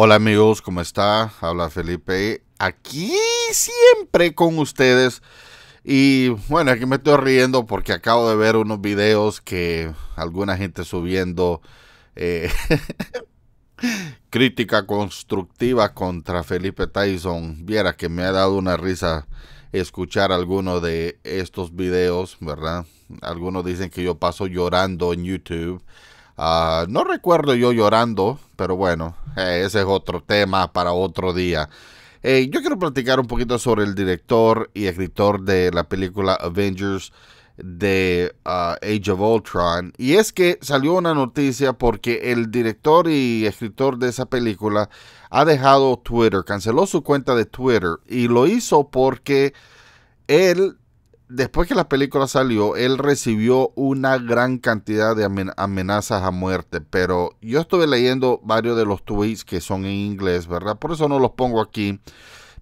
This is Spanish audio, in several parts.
Hola amigos, ¿cómo está? Habla Felipe, aquí siempre con ustedes. Y bueno, aquí me estoy riendo porque acabo de ver unos videos que alguna gente subiendo eh, crítica constructiva contra Felipe Tyson. Viera que me ha dado una risa escuchar algunos de estos videos, ¿verdad? Algunos dicen que yo paso llorando en YouTube. Ah, no recuerdo yo llorando, pero bueno, eh, ese es otro tema para otro día. Eh, yo quiero platicar un poquito sobre el director y escritor de la película Avengers de ah, Age of Ultron. Y es que salió una noticia porque el director y escritor de esa película ha dejado Twitter, canceló su cuenta de Twitter y lo hizo porque él después que la película salió, él recibió una gran cantidad de amenazas a muerte, pero yo estuve leyendo varios de los tweets que son en inglés, ¿verdad? Por eso no los pongo aquí.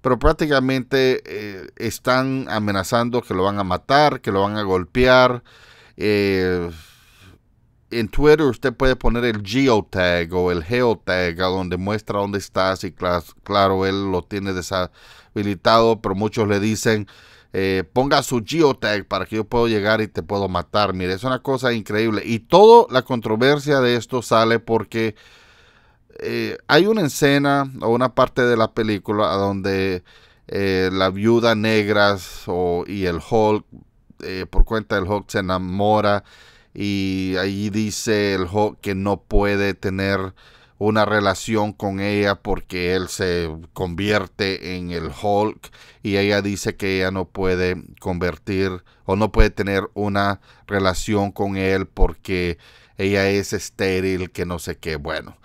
Pero prácticamente eh, están amenazando que lo van a matar, que lo van a golpear. Eh, en Twitter usted puede poner el geotag o el geotag a donde muestra dónde estás y claro, él lo tiene deshabilitado, pero muchos le dicen, eh, ponga su geotag para que yo pueda llegar y te puedo matar. Mire, es una cosa increíble. Y toda la controversia de esto sale porque eh, hay una escena o una parte de la película donde eh, la viuda negras y el Hulk, por cuenta del Hulk, se enamora y ahí dice el Hulk que no puede tener una relación con ella porque él se convierte en el Hulk y ella dice que ella no puede convertir o no puede tener una relación con él porque ella es estéril, que no sé qué. Bueno,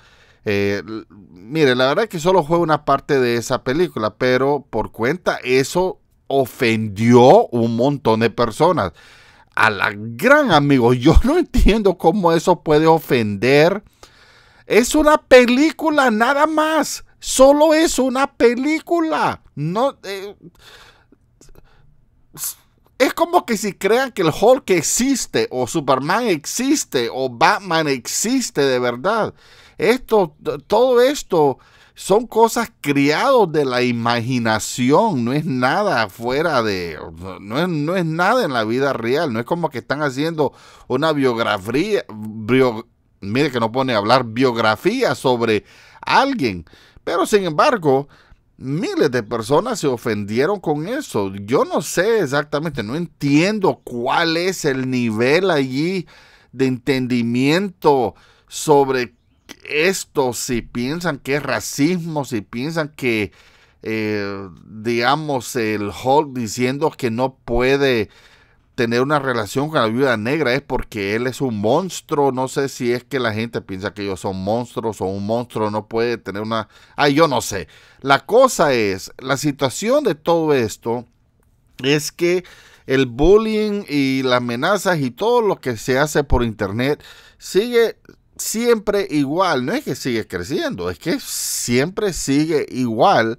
eh, mire, la verdad que solo fue una parte de esa película, pero por cuenta eso ofendió un montón de personas. A la gran amigo, yo no entiendo cómo eso puede ofender es una película nada más. Solo es una película. No. Eh, es como que si crean que el Hulk existe, o Superman existe, o Batman existe de verdad. Esto, todo esto son cosas criadas de la imaginación, no es nada fuera de, no es, nada en la vida real, no es como que están haciendo una biografía, mire que no pone a hablar biografía sobre alguien. Pero sin embargo, miles de personas se ofendieron con eso. Yo no sé exactamente, no entiendo cuál es el nivel allí de entendimiento sobre esto, si piensan que es racismo, si piensan que, eh, digamos, el Hulk diciendo que no puede tener una relación con la viuda negra es porque él es un monstruo. No sé si es que la gente piensa que ellos son monstruos o un monstruo no puede tener una... Ay, yo no sé. La cosa es, la situación de todo esto es que el bullying y las amenazas y todo lo que se hace por internet sigue siempre igual. No es que sigue creciendo, es que siempre sigue igual.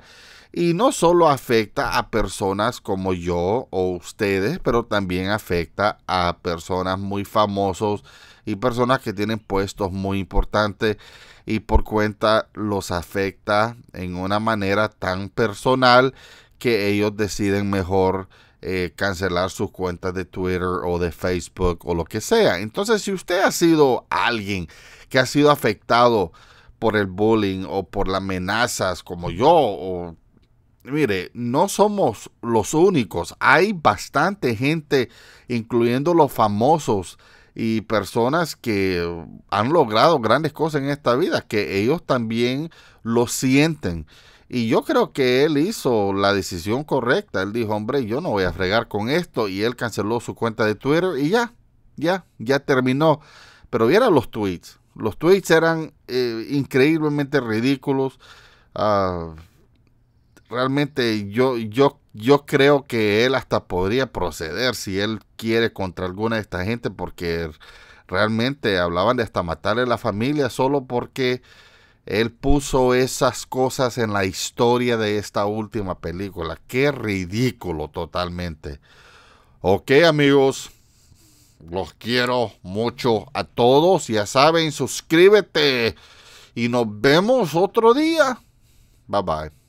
Y no solo afecta a personas como yo o ustedes, pero también afecta a personas muy famosos y personas que tienen puestos muy importantes y por cuenta los afecta en una manera tan personal que ellos deciden mejor eh, cancelar sus cuentas de Twitter o de Facebook o lo que sea. Entonces, si usted ha sido alguien que ha sido afectado por el bullying o por las amenazas como yo o mire, no somos los únicos. Hay bastante gente, incluyendo los famosos y personas que han logrado grandes cosas en esta vida, que ellos también lo sienten. Y yo creo que él hizo la decisión correcta. Él dijo, hombre, yo no voy a fregar con esto. Y él canceló su cuenta de Twitter y ya, ya, ya terminó. Pero vieron los tweets. Los tweets eran eh, increíblemente ridículos. Ah, realmente yo, yo, yo creo que él hasta podría proceder si él quiere contra alguna de esta gente porque realmente hablaban de hasta matarle a la familia solo porque él puso esas cosas en la historia de esta última película. Qué ridículo totalmente. Ok amigos, los quiero mucho a todos. Ya saben, suscríbete y nos vemos otro día. Bye bye.